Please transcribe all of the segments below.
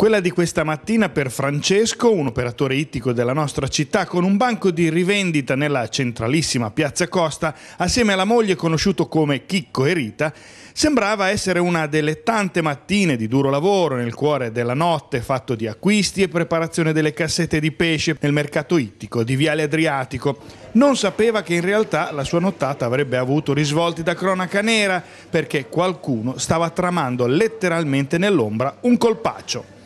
Quella di questa mattina per Francesco, un operatore ittico della nostra città, con un banco di rivendita nella centralissima Piazza Costa, assieme alla moglie conosciuto come Chicco e Rita, sembrava essere una delle tante mattine di duro lavoro nel cuore della notte, fatto di acquisti e preparazione delle cassette di pesce nel mercato ittico di Viale Adriatico. Non sapeva che in realtà la sua nottata avrebbe avuto risvolti da cronaca nera, perché qualcuno stava tramando letteralmente nell'ombra un colpaccio.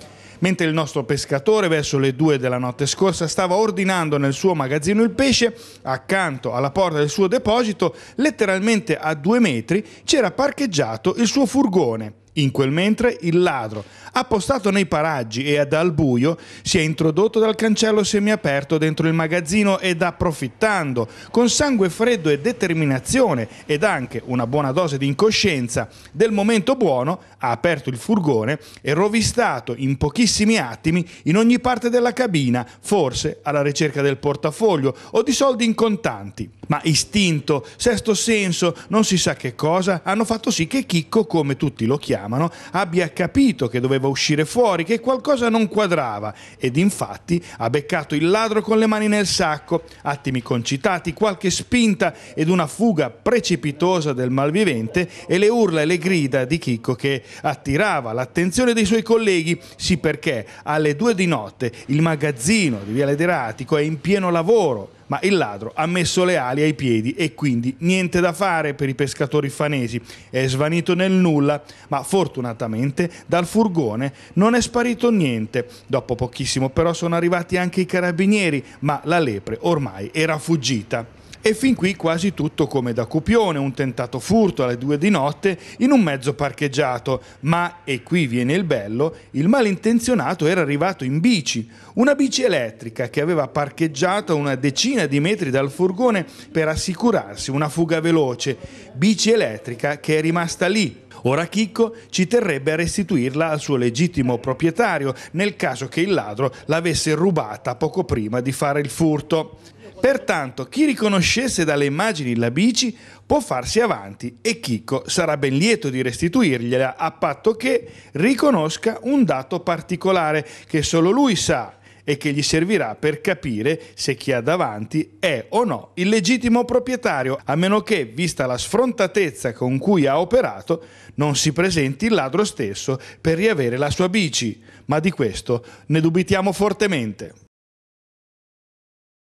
Mentre il nostro pescatore verso le due della notte scorsa stava ordinando nel suo magazzino il pesce, accanto alla porta del suo deposito, letteralmente a due metri, c'era parcheggiato il suo furgone in quel mentre il ladro, appostato nei paraggi e ad al buio, si è introdotto dal cancello semiaperto dentro il magazzino ed approfittando, con sangue freddo e determinazione ed anche una buona dose di incoscienza, del momento buono ha aperto il furgone e rovistato in pochissimi attimi in ogni parte della cabina, forse alla ricerca del portafoglio o di soldi in contanti. Ma istinto, sesto senso, non si sa che cosa, hanno fatto sì che Chicco, come tutti lo chiamano, chiamano, abbia capito che doveva uscire fuori, che qualcosa non quadrava ed infatti ha beccato il ladro con le mani nel sacco, attimi concitati, qualche spinta ed una fuga precipitosa del malvivente e le urla e le grida di Chicco che attirava l'attenzione dei suoi colleghi, sì perché alle due di notte il magazzino di Viale Deratico è in pieno lavoro ma il ladro ha messo le ali ai piedi e quindi niente da fare per i pescatori fanesi, è svanito nel nulla, ma fortunatamente dal furgone non è sparito niente. Dopo pochissimo però sono arrivati anche i carabinieri, ma la lepre ormai era fuggita. E fin qui quasi tutto come da copione, un tentato furto alle due di notte in un mezzo parcheggiato, ma, e qui viene il bello, il malintenzionato era arrivato in bici, una bici elettrica che aveva parcheggiato a una decina di metri dal furgone per assicurarsi una fuga veloce, bici elettrica che è rimasta lì Ora Chicco ci terrebbe a restituirla al suo legittimo proprietario nel caso che il ladro l'avesse rubata poco prima di fare il furto. Pertanto chi riconoscesse dalle immagini la bici può farsi avanti e Chicco sarà ben lieto di restituirgliela a patto che riconosca un dato particolare che solo lui sa e che gli servirà per capire se chi ha davanti è o no il legittimo proprietario, a meno che, vista la sfrontatezza con cui ha operato, non si presenti il ladro stesso per riavere la sua bici, ma di questo ne dubitiamo fortemente.